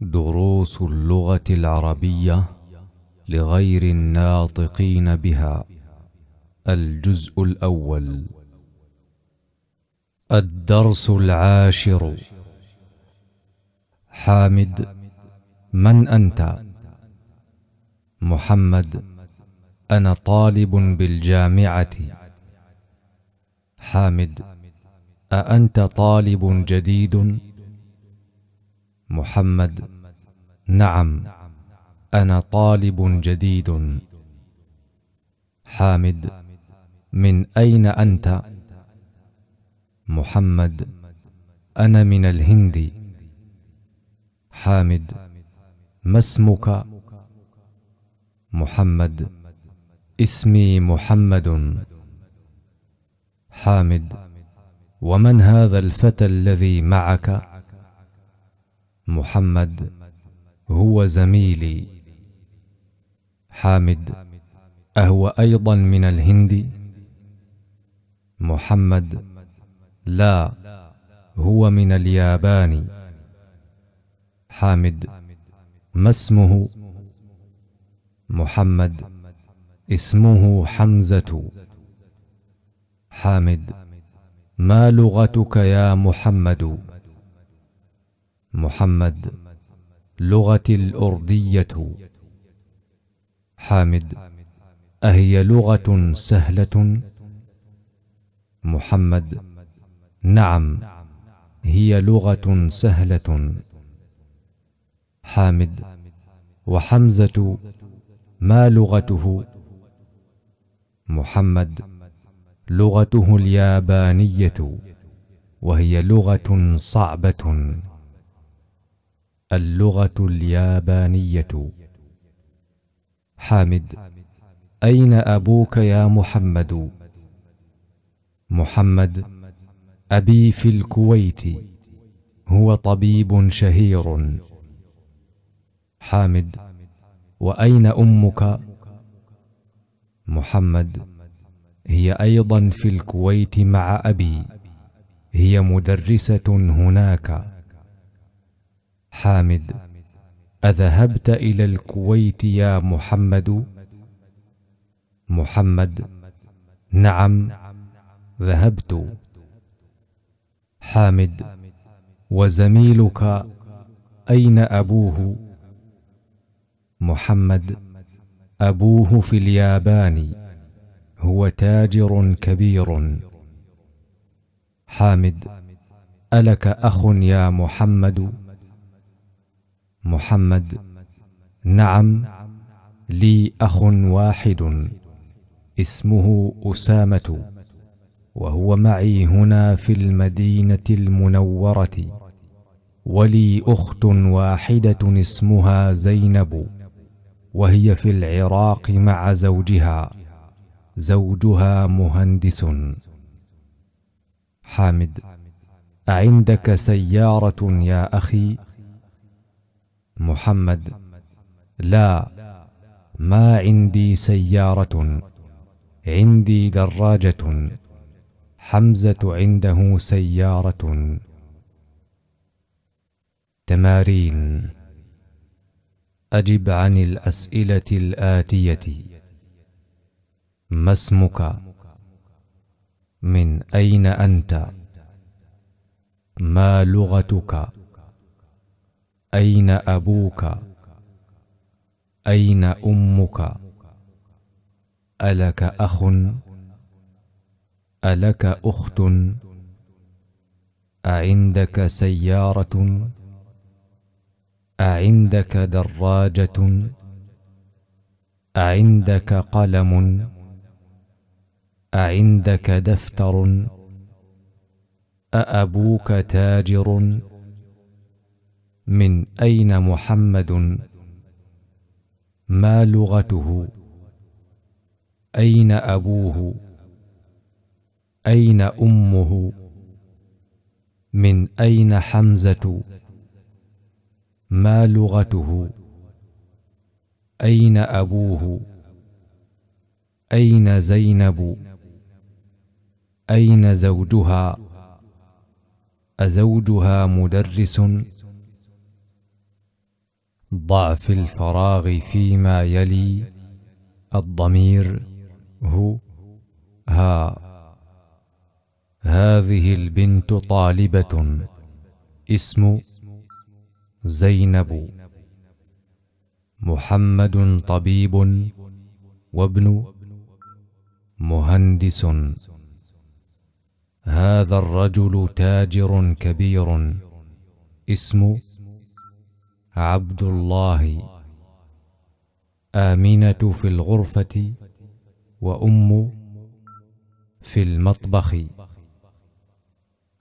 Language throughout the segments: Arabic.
دروس اللغة العربية لغير الناطقين بها الجزء الأول الدرس العاشر حامد من أنت؟ محمد أنا طالب بالجامعة حامد أأنت طالب جديد؟ محمد نعم انا طالب جديد حامد من اين انت محمد انا من الهند حامد ما اسمك محمد اسمي محمد حامد ومن هذا الفتى الذي معك محمد هو زميلي حامد أهو أيضا من الهند محمد لا هو من اليابان حامد ما اسمه محمد اسمه حمزة حامد ما لغتك يا محمد محمد لغتي الأردية حامد أهي لغة سهلة محمد نعم هي لغة سهلة حامد وحمزة ما لغته محمد لغته اليابانية وهي لغة صعبة اللغة اليابانية حامد أين أبوك يا محمد محمد أبي في الكويت هو طبيب شهير حامد وأين أمك محمد هي أيضا في الكويت مع أبي هي مدرسة هناك حامد اذهبت الى الكويت يا محمد محمد نعم ذهبت حامد وزميلك اين ابوه محمد ابوه في اليابان هو تاجر كبير حامد الك اخ يا محمد محمد نعم لي اخ واحد اسمه اسامه وهو معي هنا في المدينه المنوره ولي اخت واحده اسمها زينب وهي في العراق مع زوجها زوجها مهندس حامد اعندك سياره يا اخي محمد لا ما عندي سيارة عندي دراجة حمزة عنده سيارة تمارين أجب عن الأسئلة الآتية ما اسمك من أين أنت ما لغتك اين ابوك اين امك الك اخ الك اخت اعندك سياره اعندك دراجه اعندك قلم اعندك دفتر اابوك تاجر من اين محمد ما لغته اين ابوه اين امه من اين حمزه ما لغته اين ابوه اين زينب اين زوجها ازوجها مدرس ضعف الفراغ فيما يلي الضمير هو ها هذه البنت طالبة اسم زينب محمد طبيب وابن مهندس هذا الرجل تاجر كبير اسم عبد الله آمنة في الغرفة وأم في المطبخ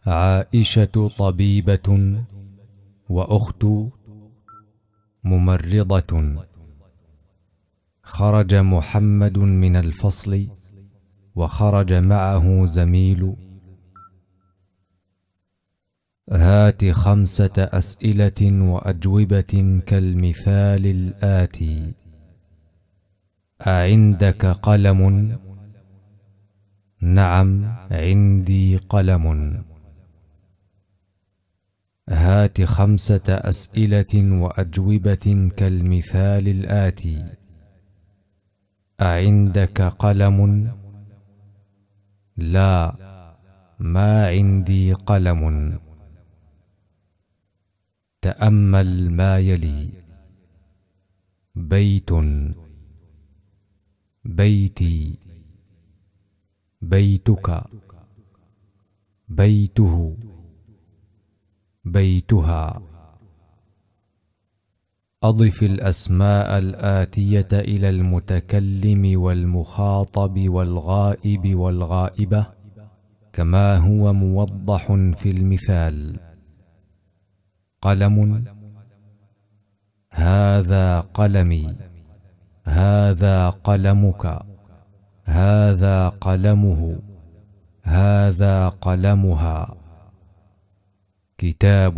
عائشة طبيبة وأخت ممرضة خرج محمد من الفصل وخرج معه زميل هات خمسة أسئلة وأجوبة كالمثال الآتي أعندك قلم؟ نعم عندي قلم هات خمسة أسئلة وأجوبة كالمثال الآتي أعندك قلم؟ لا ما عندي قلم تامل ما يلي بيت بيتي بيتك بيته بيتها اضف الاسماء الاتيه الى المتكلم والمخاطب والغائب والغائبه كما هو موضح في المثال قلم هذا قلمي هذا قلمك هذا قلمه هذا قلمها كتاب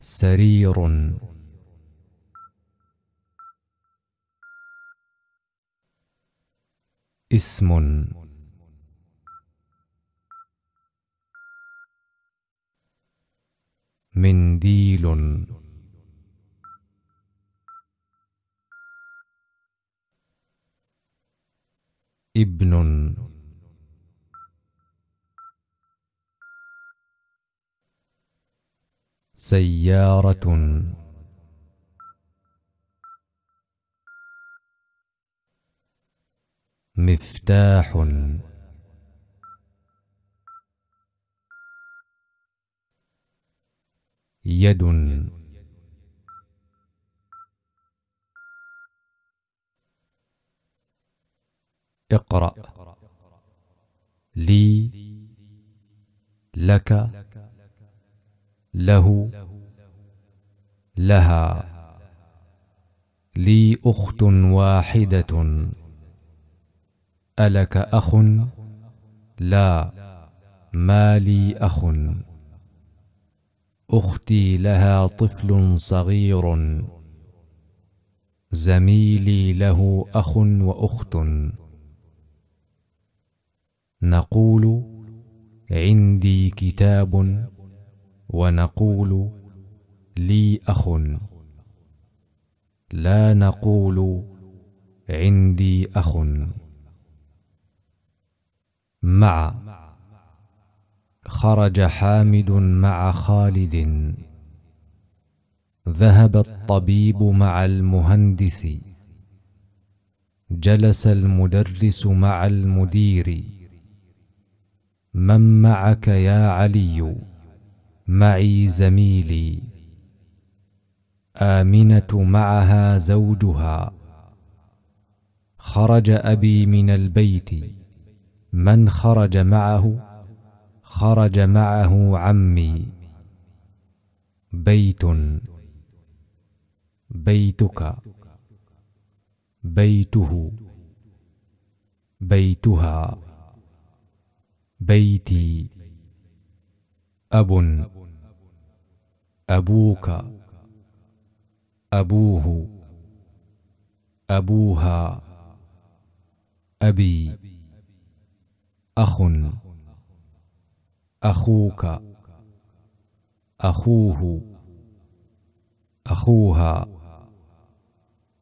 سرير اسم منديل ابن سيارة مفتاح يد اقرأ لي لك له لها لي أخت واحدة ألك أخ لا ما لي أخ اختي لها طفل صغير زميلي له اخ واخت نقول عندي كتاب ونقول لي اخ لا نقول عندي اخ مع خرج حامد مع خالد ذهب الطبيب مع المهندس جلس المدرس مع المدير من معك يا علي معي زميلي امنه معها زوجها خرج ابي من البيت من خرج معه خرج معه عمي بيت بيتك بيته بيتها بيتي أب أبوك أبوه أبوها أبي أخ أخوك أخوه أخوها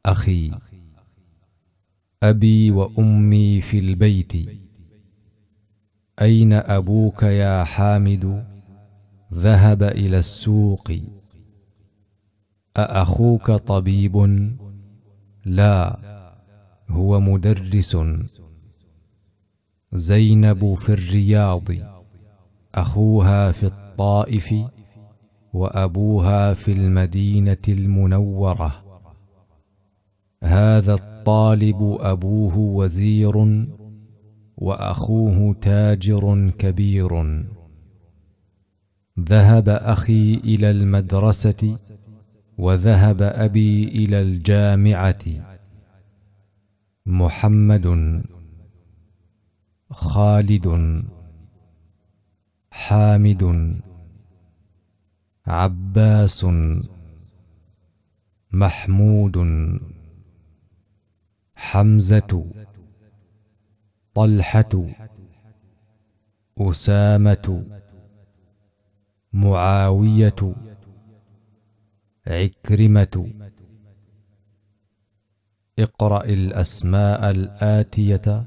أخي أبي وأمي في البيت أين أبوك يا حامد ذهب إلى السوق أأخوك طبيب لا هو مدرس زينب في الرياض اخوها في الطائف وابوها في المدينه المنوره هذا الطالب ابوه وزير واخوه تاجر كبير ذهب اخي الى المدرسه وذهب ابي الى الجامعه محمد خالد حامد عباس محمود حمزة طلحة أسامة معاوية عكرمة اقرأ الأسماء الآتية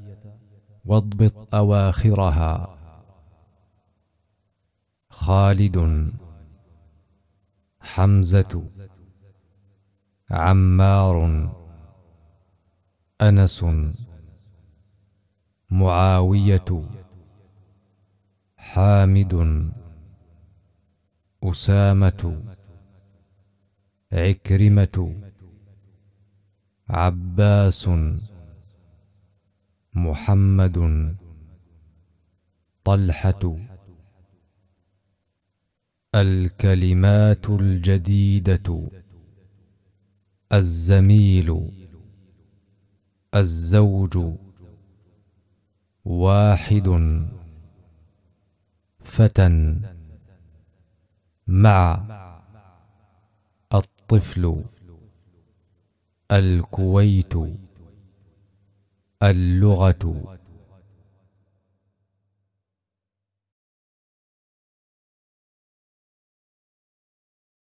واضبط أواخرها خالد حمزة عمار أنس معاوية حامد أسامة عكرمة عباس محمد طلحة الكلمات الجديدة الزميل الزوج واحد فتى مع الطفل الكويت اللغة